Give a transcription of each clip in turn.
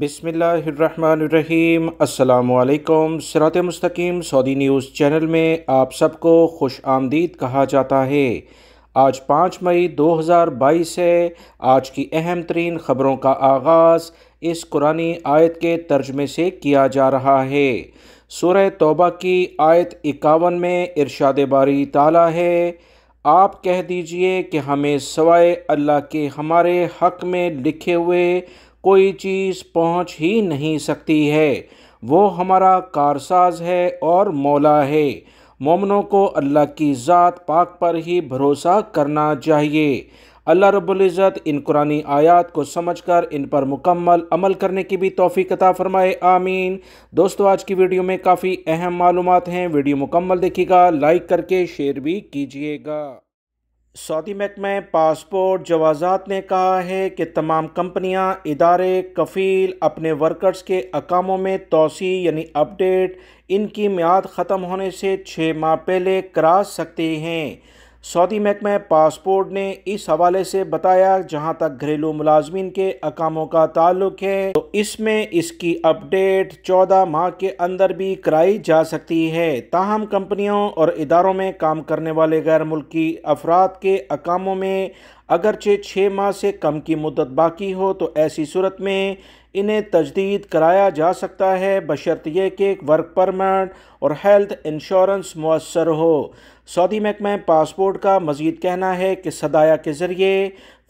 बिसमीम् अल्लाम सरात मस्तकीम सऊदी न्यूज़ चैनल में आप सबको खुश आमदीद कहा जाता है आज पाँच मई 2022 है आज की अहम तरीन ख़बरों का आगाज़ इस कुरानी आयत के तर्जमे से किया जा रहा है सूर्य तोबा की आयत इक्यावन में इरशाद बारी ताला है आप कह दीजिए कि हमें सवाए अल्लाह के हमारे हक में लिखे हुए कोई चीज़ पहुंच ही नहीं सकती है वो हमारा कारसाज है और मौला है मोमनों को अल्लाह की ज़ात पाक पर ही भरोसा करना चाहिए अल्लाह रब्ज़त इन कुरानी आयात को समझ कर इन पर मुकम्मल अमल करने की भी तोफ़ी कता फ़रमाए आमीन दोस्तों आज की वीडियो में काफ़ी अहम मालूम हैं वीडियो मुकम्मल देखिएगा लाइक करके शेयर भी कीजिएगा सऊदी महकमे पासपोर्ट जवाजात ने कहा है कि तमाम कंपनियाँ इदारे कफील अपने वर्कर्स के अकामों में तोसी यानी अपडेट इनकी म्याद ख़त्म होने से छः माह पहले करा सकते हैं सऊदी महकमे पासपोर्ट ने इस हवाले से बताया जहां तक घरेलू मुलाजमीन के अकामों का ताल्लुक है तो इसमें इसकी अपडेट 14 माह के अंदर भी कराई जा सकती है ताहम कंपनियों और इदारों में काम करने वाले गैर मुल्की अफराद के अकामों में अगरचे छः माह से कम की मुदत बाकी हो तो ऐसी सूरत में इन्हें तजदीद कराया जा सकता है यह कि एक वर्क परमिट और हेल्थ इंश्योरेंस मौसर हो सऊदी महकमा पासपोर्ट का मजीद कहना है कि सदाया के ज़रिए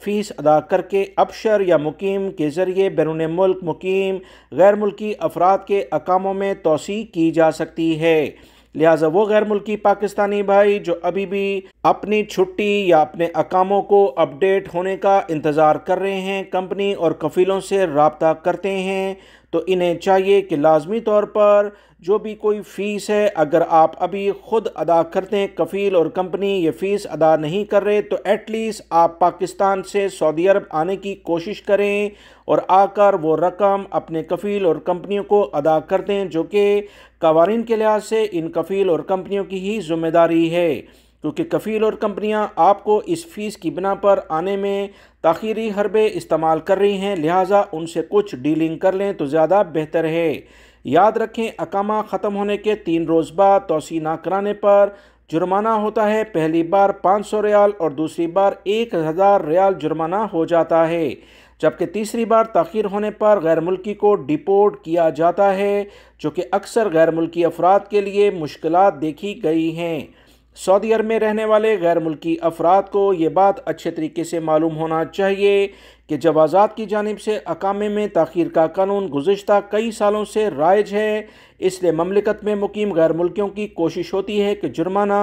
फ़ीस अदा करके अपशर या मुकीम के ज़रिए बैरून मुल्क मुकीम गैर मुल्की अफराद के अकामों में तोसी की जा सकती है लिहाजा वो गैर मुल्की पाकिस्तानी भाई जो अभी भी अपनी छुट्टी या अपने अकामों को अपडेट होने का इंतज़ार कर रहे हैं कंपनी और कफ़ीलों से रबता करते हैं तो इन्हें चाहिए कि लाजमी तौर पर जो भी कोई फ़ीस है अगर आप अभी ख़ुद अदा करते हैं कफ़ील और कंपनी ये फ़ीस अदा नहीं कर रहे तो एटलीस्ट आप पाकिस्तान से सऊदी अरब आने की कोशिश करें और आकर वो रकम अपने कफ़ील और कंपनियों को अदा कर दें जो कि कवानीन के लिहाज से इन कफ़ील और कंपनियों की ही जिम्मेदारी है क्योंकि कफ़ील और कंपनियां आपको इस फीस की बिना पर आने में तखीरी हरबे इस्तेमाल कर रही हैं लिहाजा उनसे कुछ डीलिंग कर लें तो ज़्यादा बेहतर है याद रखें अकामा ख़त्म होने के तीन रोज़ बाद तोसी ना कराने पर जुर्माना होता है पहली बार पाँच सौ रियाल और दूसरी बार एक हज़ार रियाल जुर्माना हो जाता है जबकि तीसरी बार तखीर होने पर गैर मुल्की को डिपोर्ट किया जाता है जो कि अक्सर गैर मुल्की अफराद के लिए मुश्किल देखी गई हैं सऊदी अरब में रहने वाले गैर मुल्की अफराद को ये बात अच्छे तरीके से मालूम होना चाहिए कि जवाजात की जानब से अकामे में तखीर का कानून गुज्त कई सालों से राइज है इसलिए ममलिकत में मुकीम गैर मुल्कियों की कोशिश होती है कि जुर्माना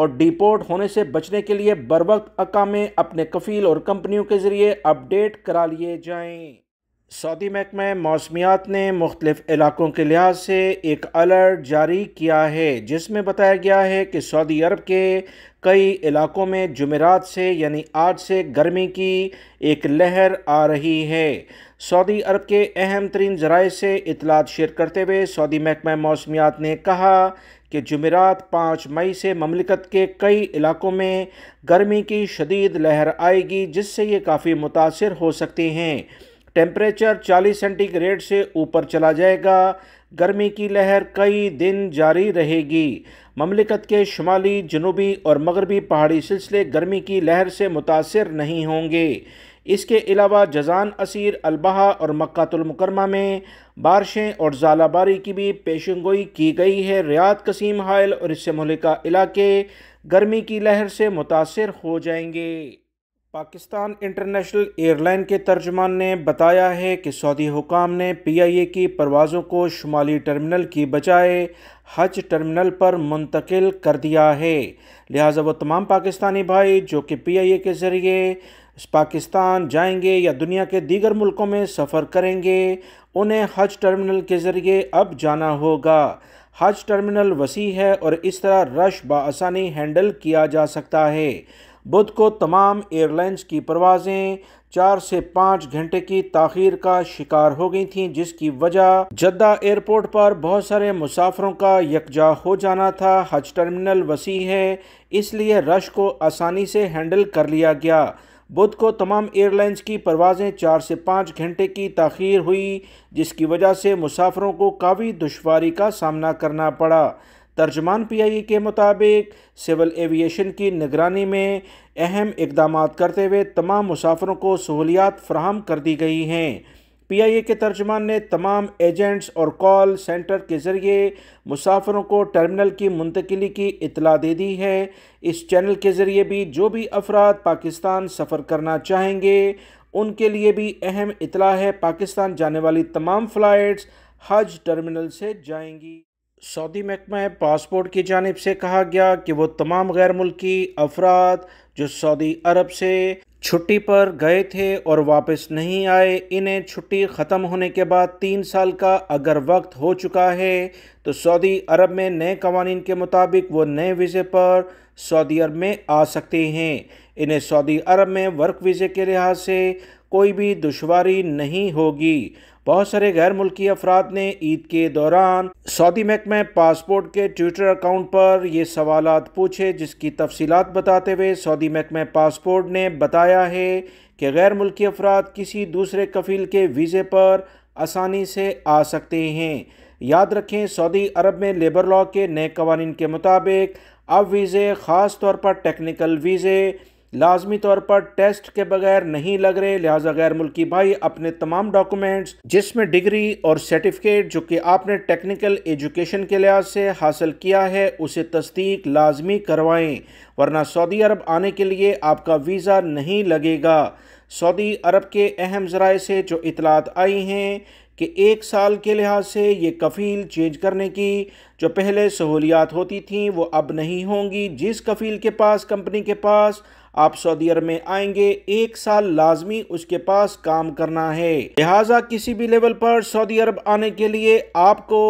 और डिपोर्ट होने से बचने के लिए बर वक्त अकामे अपने कफ़ील और कंपनियों के ज़रिए अपडेट करा लिए जाएँ सऊदी महकमे मौसमियात ने मुख्तलिफ़ इलाकों के लिहाज से एक अलर्ट जारी किया है जिसमें बताया गया है कि सऊदी अरब के कई इलाकों में जुमेरात से यानी आज से गर्मी की एक लहर आ रही है सऊदी अरब के अहम तरीन जराए से इतलात शेयर करते हुए सऊदी महकमा मौसमियात ने कहा कि जुमेरात पाँच मई से ममलिकत के कई इलाकों में गर्मी की शदीद लहर आएगी जिससे ये काफ़ी मुतासर हो सकती हैं टेम्परेचर 40 सेंटीग्रेड से ऊपर चला जाएगा गर्मी की लहर कई दिन जारी रहेगी ममलिकत के शुमाली जनूबी और मगरबी पहाड़ी सिलसिले गर्मी की लहर से मुतासर नहीं होंगे इसके अलावा जजान असीर अलबहा और मक्तुलमकरमा में बारिशें और ज़ालाबारी की भी पेशन गोई की गई है रियात कसीम हायल और इससे मलिका इलाके गर्मी की लहर से मुतासर हो जाएंगे पाकिस्तान इंटरनेशनल एयरलाइन के तर्जमान ने बताया है कि सऊदी हुकाम ने पीआईए की परवाज़ों को शुमाली टर्मिनल की बजाय हज टर्मिनल पर मुंतकिल कर दिया है लिहाजा वो तमाम पाकिस्तानी भाई जो कि पीआईए के ज़रिए पाकिस्तान जाएंगे या दुनिया के दीगर मुल्कों में सफ़र करेंगे उन्हें हज टर्मिनल के ज़रिए अब जाना होगा हज टर्मिनल वसी है और इस तरह रश बसानी हैंडल किया जा सकता है बुध को तमाम एयरलाइंस की परवाजें चार से पाँच घंटे की तखिर का शिकार हो गई थीं जिसकी वजह जद्दा एयरपोर्ट पर बहुत सारे मुसाफरों का यकजा हो जाना था हज टर्मिनल वसी है इसलिए रश को आसानी से हैंडल कर लिया गया बुध को तमाम एयरलाइंस की परवाज़ें चार से पाँच घंटे की तखीर हुई जिसकी वजह से मुसाफरों को काफ़ी दुशारी का सामना करना पड़ा तर्जमान पीआईए के मुताबिक सिविल एविएशन की निगरानी में अहम इकदाम करते हुए तमाम मुसाफरों को सहूलियात फ्राहम कर दी गई हैं पीआईए के तर्जमान ने तमाम एजेंट्स और कॉल सेंटर के ज़रिए मुसाफरों को टर्मिनल की मुंतकली की इतला दे दी है इस चैनल के ज़रिए भी जो भी अफराद पाकिस्तान सफ़र करना चाहेंगे उनके लिए भी अहम इतला है पाकिस्तान जाने वाली तमाम फ़्लाइट्स हज टर्मिनल से जाएंगी सऊदी महकमा पासपोर्ट की जानब से कहा गया कि वो तमाम गैर मुल्की अफराद जो सऊदी अरब से छुट्टी पर गए थे और वापस नहीं आए इन्हें छुट्टी ख़त्म होने के बाद तीन साल का अगर वक्त हो चुका है तो सऊदी अरब में नए कवानीन के मुताबिक वो नए वीज़े पर सऊदी अरब में आ सकते हैं इन्हें सऊदी अरब में वर्क वीज़े के लिहाज से कोई भी दुशारी नहीं होगी बहुत सारे गैर मुल्की अफराद ने ईद के दौरान सऊदी महकमे पासपोर्ट के ट्विटर अकाउंट पर ये सवाल पूछे जिसकी तफसीत बताते हुए सऊदी महकमे पासपोर्ट ने बताया है कि गैर मुल्की अफराद किसी दूसरे कफील के वीज़े पर आसानी से आ सकते हैं याद रखें सऊदी अरब में लेबर लॉ के नए कवानीन के मुताबिक अब वीज़े ख़ास तौर पर टेक्निकल वीज़े लाजमी तौर पर टेस्ट के बगैर नहीं लग रहे लिहाजा गैर मुल्की भाई अपने तमाम डॉक्यूमेंट्स जिसमें डिग्री और सर्टिफिकेट जो कि आपने टेक्निकल एजुकेशन के लिहाज से हासिल किया है उसे तस्दीक लाजमी करवाएं वरना सऊदी अरब आने के लिए आपका वीज़ा नहीं लगेगा सऊदी अरब के अहम ज़राए से जो इतलात आई हैं कि एक साल के लिहाज से ये कफ़ील चेंज करने की जो पहले सहूलियात होती थी वो अब नहीं होंगी जिस कफ़ील के पास कंपनी के पास आप सऊदी अरब में आएंगे एक साल लाजमी उसके पास काम करना है लिहाजा किसी भी लेवल पर सऊदी अरब आने के लिए आपको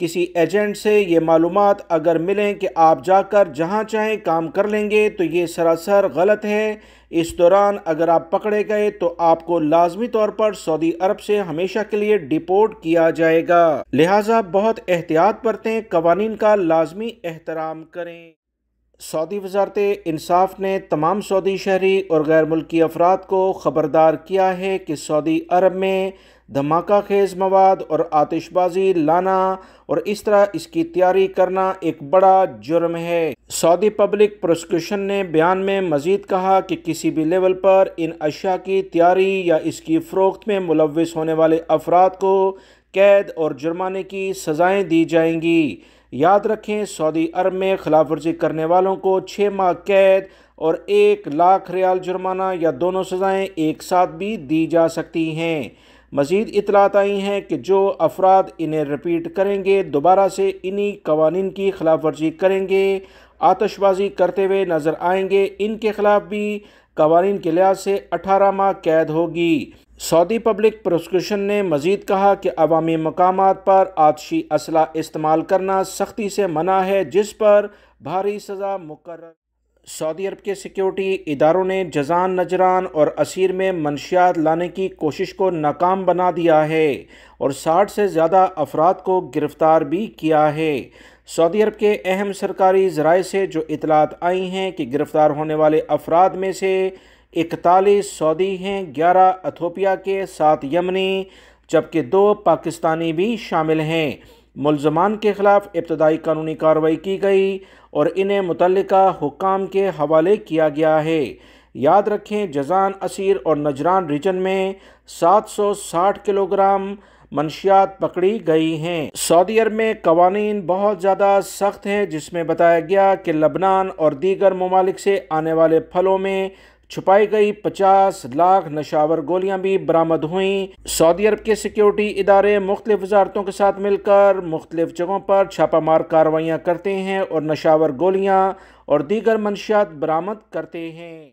किसी एजेंट से ये मालूम अगर मिलें कि आप जाकर जहाँ चाहें काम कर लेंगे तो ये सरासर गलत है इस दौरान अगर आप पकड़े गए तो आपको लाजमी तौर पर सऊदी अरब से हमेशा के लिए डिपोर्ट किया जाएगा लिहाजा बहुत एहतियात बरतें कवानीन का लाजमी एहतराम करें सऊदी वजारत इंसाफ ने तमाम सऊदी शहरी और गैर मुल्की अफराद को ख़बरदार किया है कि सऊदी अरब में धमाका खेज मवाद और आतिशबाजी लाना और इस तरह इसकी तैयारी करना एक बड़ा जुर्म है सऊदी पब्लिक प्रोसिक्यूशन ने बयान में मजीद कहा कि किसी भी लेवल पर इन अशिया की तैयारी या इसकी फ़रोख्त में मुलविस होने वाले अफराद को कैद और जुर्माने की सज़ाएँ दी जाएंगी याद रखें सऊदी अरब में खिलाफ वर्जी करने वालों को छः माह कैद और एक लाख रियाल जुर्माना या दोनों सज़ाएँ एक साथ भी दी जा सकती हैं मज़ीद इतलात आई हैं कि जो अफराद इन्हें रिपीट करेंगे दोबारा से इन्हीं कवानीन की खिलाफ वर्जी करेंगे आतशबाजी करते हुए नज़र आएंगे इनके खिलाफ भी कवानीन के लिहाज से अठारह माह कैद होगी सऊदी पब्लिक प्रोसिक्यूशन ने मजीद कहा कि अवामी मकाम पर आतशी असला इस्तेमाल करना सख्ती से मना है जिस पर भारी सज़ा मुकर सऊदी अरब के सिक्योरिटी इदारों ने जजान नजरान और असीर में मनशियात लाने की कोशिश को नाकाम बना दिया है और साठ से ज़्यादा अफराद को गिरफ़्तार भी किया है सऊदी अरब के अहम सरकारी ज़राए से जो इतलात आई हैं कि गिरफ़्तार होने वाले अफराद में से इकतालीस सऊदी हैं ग्यारह अथोपिया के सात यमनी जबकि दो पाकिस्तानी भी शामिल हैं मुलजमान के ख़िलाफ़ इब्तदाई कानूनी कार्रवाई की गई और इन्हें मुतल हुकाम के हवाले किया गया है याद रखें जजान असीर और नजरान रीजन में 760 किलोग्राम मनशियात पकड़ी गई हैं सऊदी अरब में कवानीन बहुत ज़्यादा सख्त हैं जिसमें बताया गया कि लबनान और दीगर ममालिक से आने वाले फलों में छुपाई गई 50 लाख नशावर गोलियां भी बरामद हुईं सऊदी अरब के सिक्योरिटी इदारे मुख्तलिफ वजारतों के साथ मिलकर मुख्तलिफ जगहों पर छापामार कार्रवाइयाँ करते हैं और नशावर गोलियाँ और दीगर मनशियात बरामद करते हैं